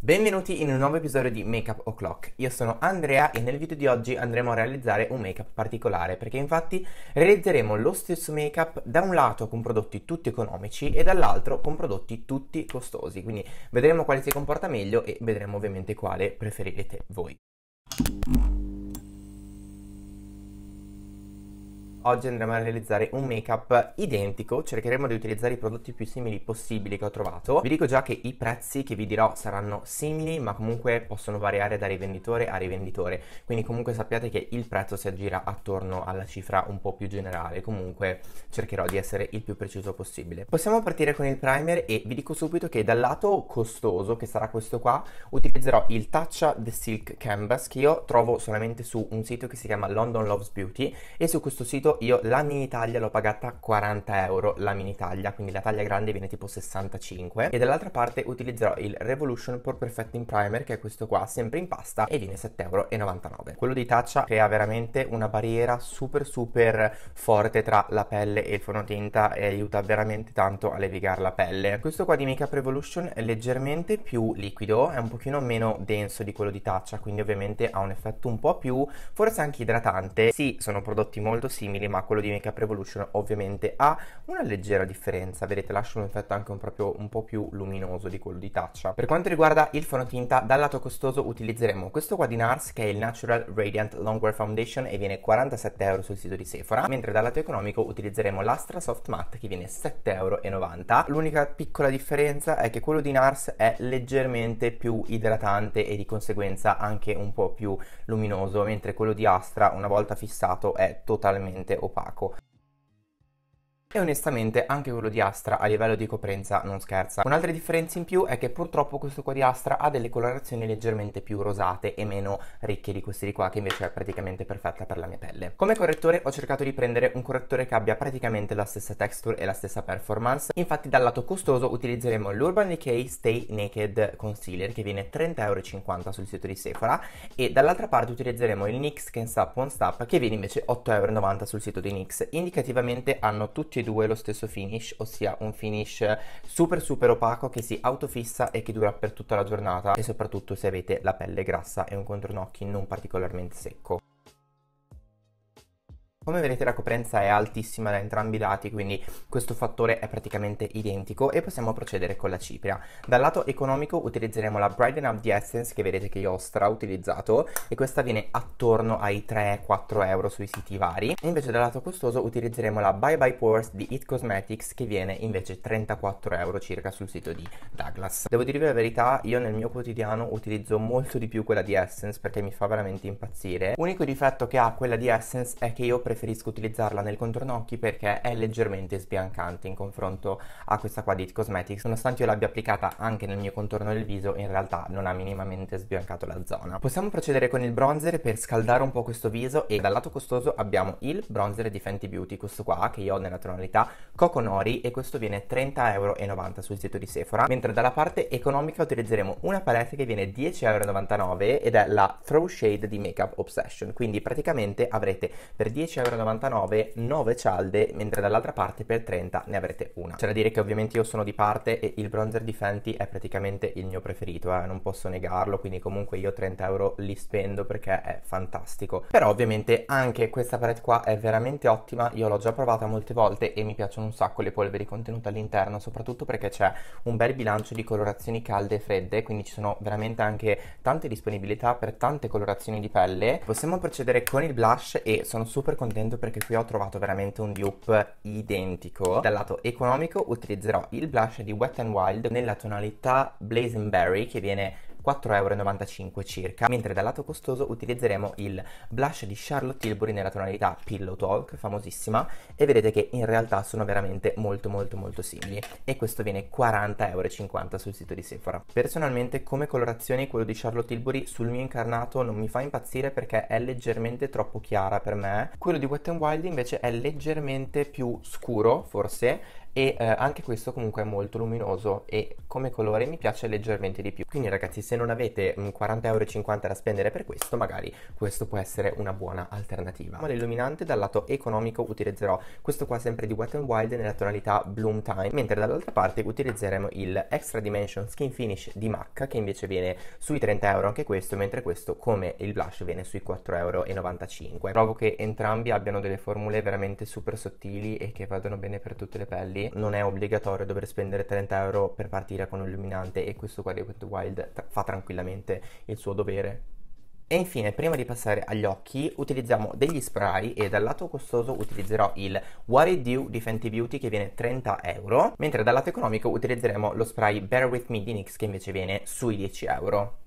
Benvenuti in un nuovo episodio di Makeup O'Clock. Io sono Andrea e nel video di oggi andremo a realizzare un make-up particolare perché infatti realizzeremo lo stesso make-up da un lato con prodotti tutti economici e dall'altro con prodotti tutti costosi. Quindi vedremo quale si comporta meglio e vedremo ovviamente quale preferirete voi. Oggi andremo a realizzare un make up identico, cercheremo di utilizzare i prodotti più simili possibili che ho trovato. Vi dico già che i prezzi che vi dirò saranno simili, ma comunque possono variare da rivenditore a rivenditore, quindi comunque sappiate che il prezzo si aggira attorno alla cifra un po' più generale, comunque cercherò di essere il più preciso possibile. Possiamo partire con il primer e vi dico subito che dal lato costoso, che sarà questo qua, utilizzerò il Tatcha The Silk Canvas che io trovo solamente su un sito che si chiama London Loves Beauty e su questo sito sito io la mini taglia l'ho pagata 40 euro la mini taglia, quindi la taglia grande viene tipo 65 e dall'altra parte utilizzerò il Revolution Pore Perfecting Primer che è questo qua, sempre in pasta e viene 7,99 euro Quello di Taccia crea veramente una barriera super super forte tra la pelle e il fonotinta e aiuta veramente tanto a levigare la pelle. Questo qua di Make Up Revolution è leggermente più liquido, è un pochino meno denso di quello di Taccia, quindi ovviamente ha un effetto un po' più, forse anche idratante. Sì, sono prodotti molto simili simili, ma quello di Make Up Revolution ovviamente ha una leggera differenza, vedete lascia un effetto anche un, proprio, un po' più luminoso di quello di Tatcha. Per quanto riguarda il fonotinta, dal lato costoso utilizzeremo questo qua di NARS che è il Natural Radiant Longwear Foundation e viene 47 euro sul sito di Sephora, mentre dal lato economico utilizzeremo l'Astra Soft Matte che viene 7,90 euro. L'unica piccola differenza è che quello di NARS è leggermente più idratante e di conseguenza anche un po' più luminoso, mentre quello di Astra una volta fissato è totalmente totalmente opaco. E onestamente anche quello di Astra a livello di coprenza non scherza. Un'altra differenza in più è che purtroppo questo qua di Astra ha delle colorazioni leggermente più rosate e meno ricche di questi di qua che invece è praticamente perfetta per la mia pelle. Come correttore ho cercato di prendere un correttore che abbia praticamente la stessa texture e la stessa performance. Infatti dal lato costoso utilizzeremo l'Urban Decay Stay Naked Concealer che viene 30,50€ sul sito di Sephora e dall'altra parte utilizzeremo il NYX Can Stop One Stop che viene invece 8,90€ sul sito di NYX. Indicativamente hanno tutti e due due lo stesso finish, ossia un finish super super opaco che si autofissa e che dura per tutta la giornata e soprattutto se avete la pelle grassa e un contornocchi non particolarmente secco. Come vedete la coprenza è altissima da entrambi i lati, quindi questo fattore è praticamente identico e possiamo procedere con la cipria. Dal lato economico utilizzeremo la Brighten Up di Essence che vedete che io ho strautilizzato e questa viene attorno ai 3-4 euro sui siti vari. E invece dal lato costoso utilizzeremo la Bye Bye Pores di It Cosmetics che viene invece 34 euro circa sul sito di Douglas. Devo dirvi la verità, io nel mio quotidiano utilizzo molto di più quella di Essence perché mi fa veramente impazzire. Unico difetto che ha quella di Essence è che io preferisco preferisco utilizzarla nel contorno occhi perché è leggermente sbiancante in confronto a questa qua di It Cosmetics, nonostante io l'abbia applicata anche nel mio contorno del viso, in realtà non ha minimamente sbiancato la zona. Possiamo procedere con il bronzer per scaldare un po' questo viso e dal lato costoso abbiamo il bronzer di Fenty Beauty, questo qua che io ho nella tonalità Coco Nori e questo viene 30,90€ sul sito di Sephora, mentre dalla parte economica utilizzeremo una palette che viene 10,99€ ed è la Throw Shade di Makeup Obsession, quindi praticamente avrete per 10 euro 9 cialde, mentre dall'altra parte per 30 ne avrete una. C'è da dire che ovviamente io sono di parte e il bronzer di Fenty è praticamente il mio preferito, eh, non posso negarlo, quindi comunque io 30 euro li spendo perché è fantastico. Però ovviamente anche questa palette qua è veramente ottima, io l'ho già provata molte volte e mi piacciono un sacco le polveri contenute all'interno, soprattutto perché c'è un bel bilancio di colorazioni calde e fredde, quindi ci sono veramente anche tante disponibilità per tante colorazioni di pelle. Possiamo procedere con il blush e sono super contenta contento perché qui ho trovato veramente un dupe identico. Dal lato economico utilizzerò il blush di Wet n Wild nella tonalità Blazing Berry che viene 4,95€ circa, mentre dal lato costoso utilizzeremo il blush di Charlotte Tilbury nella tonalità Pillow Talk, famosissima, e vedete che in realtà sono veramente molto molto molto simili e questo viene 40,50€ sul sito di Sephora. Personalmente come colorazione quello di Charlotte Tilbury sul mio incarnato non mi fa impazzire perché è leggermente troppo chiara per me, quello di Wet n Wild invece è leggermente più scuro forse e eh, anche questo comunque è molto luminoso e come colore mi piace leggermente di più quindi ragazzi se non avete 40,50 mm, euro da spendere per questo magari questo può essere una buona alternativa ma l'illuminante dal lato economico utilizzerò questo qua sempre di Wet n Wild nella tonalità Bloom Time mentre dall'altra parte utilizzeremo il Extra Dimension Skin Finish di MAC che invece viene sui 30 euro anche questo mentre questo come il blush viene sui 4,95 euro trovo che entrambi abbiano delle formule veramente super sottili e che vadano bene per tutte le pelli libri, non è obbligatorio dover spendere 30 euro per partire con un illuminante e questo qua di Wet Wild fa tranquillamente il suo dovere. E infine, prima di passare agli occhi, utilizziamo degli spray e dal lato costoso utilizzerò il What It Do di Fenty Beauty che viene 30 euro, mentre dal lato economico utilizzeremo lo spray Bear With Me di NYX che invece viene sui 10 euro.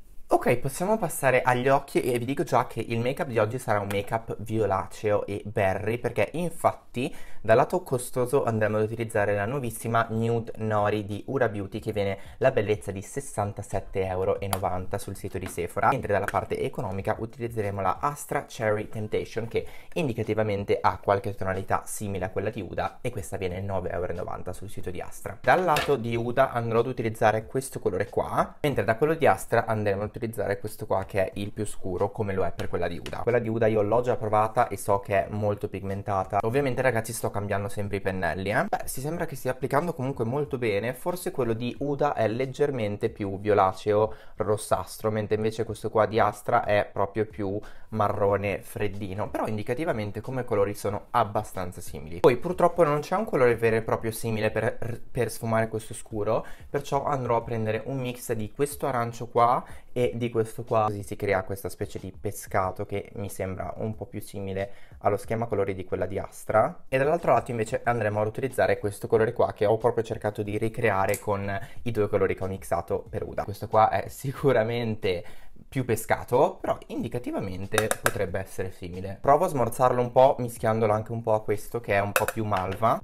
Ok, possiamo passare agli occhi e vi dico già che il make-up di oggi sarà un make-up violaceo e berry perché infatti dal lato costoso andremo ad utilizzare la nuovissima Nude Nori di Ura Beauty che viene la bellezza di 67,90€ sul sito di Sephora mentre dalla parte economica utilizzeremo la Astra Cherry Temptation che indicativamente ha qualche tonalità simile a quella di Uda e questa viene 9,90€ sul sito di Astra. Dal lato di Uda andrò ad utilizzare questo colore qua mentre da quello di Astra andremo ad utilizzare utilizzare questo qua che è il più scuro come lo è per quella di Uda. Quella di Uda io l'ho già provata e so che è molto pigmentata. Ovviamente ragazzi sto cambiando sempre i pennelli, eh. Beh, si sembra che stia applicando comunque molto bene, forse quello di Uda è leggermente più violaceo, rossastro, mentre invece questo qua di Astra è proprio più marrone freddino, però indicativamente come colori sono abbastanza simili. Poi purtroppo non c'è un colore vero e proprio simile per, per sfumare questo scuro, perciò andrò a prendere un mix di questo arancio qua e di questo qua così si crea questa specie di pescato che mi sembra un po' più simile allo schema colori di quella di Astra e dall'altro lato invece andremo ad utilizzare questo colore qua che ho proprio cercato di ricreare con i due colori che ho mixato per Uda questo qua è sicuramente più pescato, però indicativamente potrebbe essere simile. Provo a smorzarlo un po' mischiandolo anche un po' a questo che è un po' più malva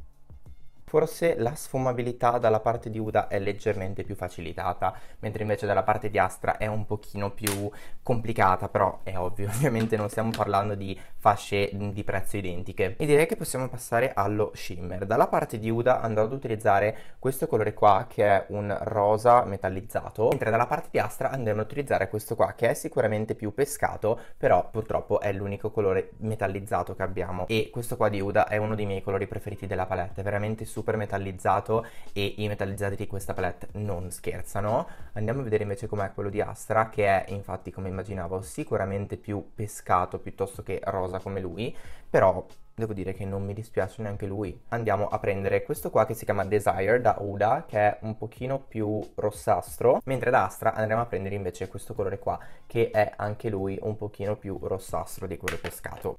forse la sfumabilità dalla parte di Uda è leggermente più facilitata, mentre invece dalla parte di Astra è un pochino più complicata, però è ovvio, ovviamente non stiamo parlando di fasce di prezzo identiche. E direi che possiamo passare allo shimmer. Dalla parte di Uda andrò ad utilizzare questo colore qua che è un rosa metallizzato, mentre dalla parte di Astra andremo ad utilizzare questo qua che è sicuramente più pescato, però purtroppo è l'unico colore metallizzato che abbiamo e questo qua di Uda è uno dei miei colori preferiti della palette, veramente super super metallizzato e i metallizzati di questa palette non scherzano. Andiamo a vedere invece com'è quello di Astra che è infatti come immaginavo sicuramente più pescato piuttosto che rosa come lui, però devo dire che non mi dispiace neanche lui. Andiamo a prendere questo qua che si chiama Desire da Uda, che è un pochino più rossastro, mentre da Astra andremo a prendere invece questo colore qua, che è anche lui un pochino più rossastro di quello pescato.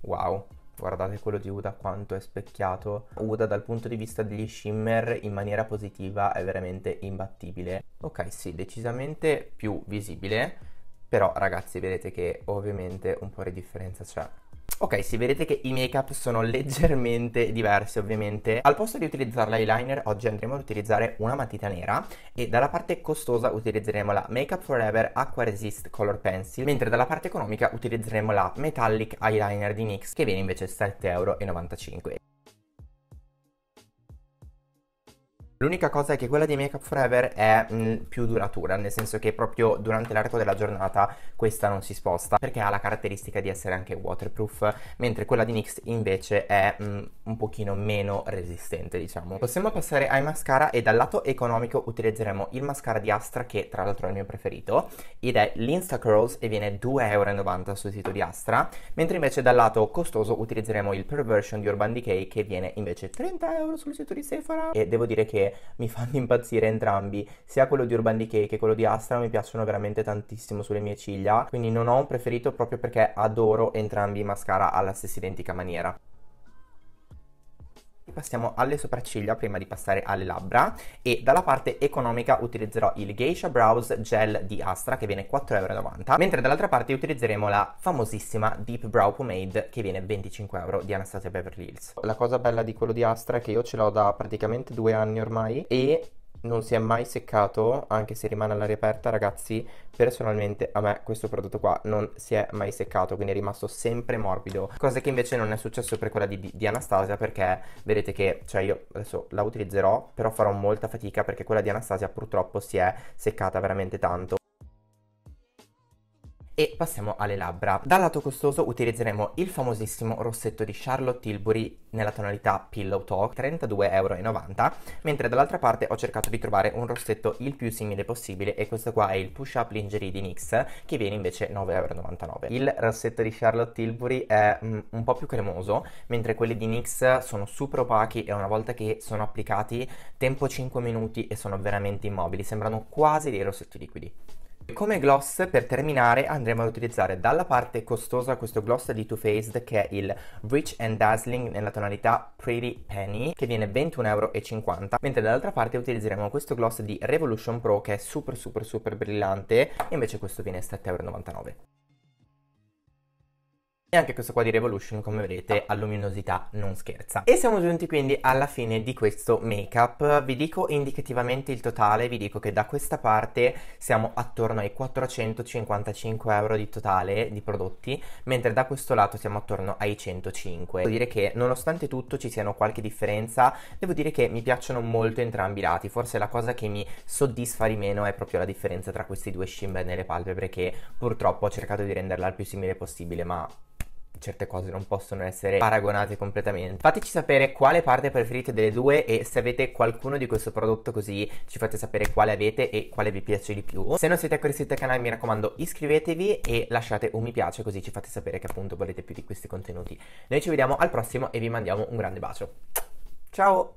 Wow, guardate quello di Uda quanto è specchiato. Uda dal punto di vista degli shimmer in maniera positiva è veramente imbattibile. Ok, sì, decisamente più visibile, però ragazzi vedete che ovviamente un po' di differenza c'è. Ok, sì, vedete che i make-up sono leggermente diversi ovviamente. Al posto di utilizzare l'eyeliner, oggi andremo ad utilizzare una matita nera e dalla parte costosa utilizzeremo la Makeup Forever Aqua Resist Color Pencil, mentre dalla parte economica utilizzeremo la Metallic Eyeliner di NYX che viene invece 7,95€. L'unica cosa è che quella di Make Up Forever è mh, mm, più duratura, nel senso che proprio durante l'arco della giornata questa non si sposta perché ha la caratteristica di essere anche waterproof, mentre quella di NYX invece è mh, mm, un pochino meno resistente, diciamo. Possiamo passare ai mascara e dal lato economico utilizzeremo il mascara di Astra che tra l'altro è il mio preferito ed è l'Insta Curls e viene 2,90€ sul sito di Astra, mentre invece dal lato costoso utilizzeremo il Perversion di Urban Decay che viene invece 30€ sul sito di Sephora e devo dire che mi fanno impazzire entrambi, sia quello di Urban Decay che quello di Astra mi piacciono veramente tantissimo sulle mie ciglia, quindi non ho un preferito proprio perché adoro entrambi i mascara alla stessa identica maniera. Passiamo alle sopracciglia prima di passare alle labbra e dalla parte economica utilizzerò il Geisha Brows Gel di Astra che viene 4,90€ mentre dall'altra parte utilizzeremo la famosissima Deep Brow Pomade che viene 25€ di Anastasia Beverly Hills. La cosa bella di quello di Astra è che io ce l'ho da praticamente due anni ormai e non si è mai seccato, anche se rimane all'aria aperta, ragazzi, personalmente a me questo prodotto qua non si è mai seccato, quindi è rimasto sempre morbido, cosa che invece non è successo per quella di, di Anastasia perché vedete che, cioè io adesso la utilizzerò, però farò molta fatica perché quella di Anastasia purtroppo si è seccata veramente tanto. E passiamo alle labbra. Dal lato costoso utilizzeremo il famosissimo rossetto di Charlotte Tilbury nella tonalità Pillow Talk, 32,90 euro, mentre dall'altra parte ho cercato di trovare un rossetto il più simile possibile e questo qua è il Push Up Lingerie di NYX che viene invece 9,99 euro. Il rossetto di Charlotte Tilbury è mm, un po' più cremoso, mentre quelli di NYX sono super opachi e una volta che sono applicati tempo 5 minuti e sono veramente immobili, sembrano quasi dei rossetti liquidi. Come gloss per terminare andremo ad utilizzare dalla parte costosa questo gloss di Too Faced che è il Rich and Dazzling nella tonalità Pretty Penny che viene 21,50€ mentre dall'altra parte utilizzeremo questo gloss di Revolution Pro che è super super super brillante e invece questo viene 7,99€. E anche questo qua di Revolution, come ah. vedete, a luminosità non scherza. E siamo giunti quindi alla fine di questo make-up. Vi dico indicativamente il totale, vi dico che da questa parte siamo attorno ai 455 euro di totale di prodotti, mentre da questo lato siamo attorno ai 105. Devo dire che nonostante tutto ci siano qualche differenza, devo dire che mi piacciono molto entrambi i lati. Forse la cosa che mi soddisfa di meno è proprio la differenza tra questi due shimmer nelle palpebre che purtroppo ho cercato di renderla il più simile possibile, ma certe cose non possono essere paragonate completamente. Fateci sapere quale parte preferite delle due e se avete qualcuno di questo prodotto così ci fate sapere quale avete e quale vi piace di più. Se non siete ancora iscritti al canale mi raccomando iscrivetevi e lasciate un mi piace così ci fate sapere che appunto volete più di questi contenuti. Noi ci vediamo al prossimo e vi mandiamo un grande bacio. Ciao!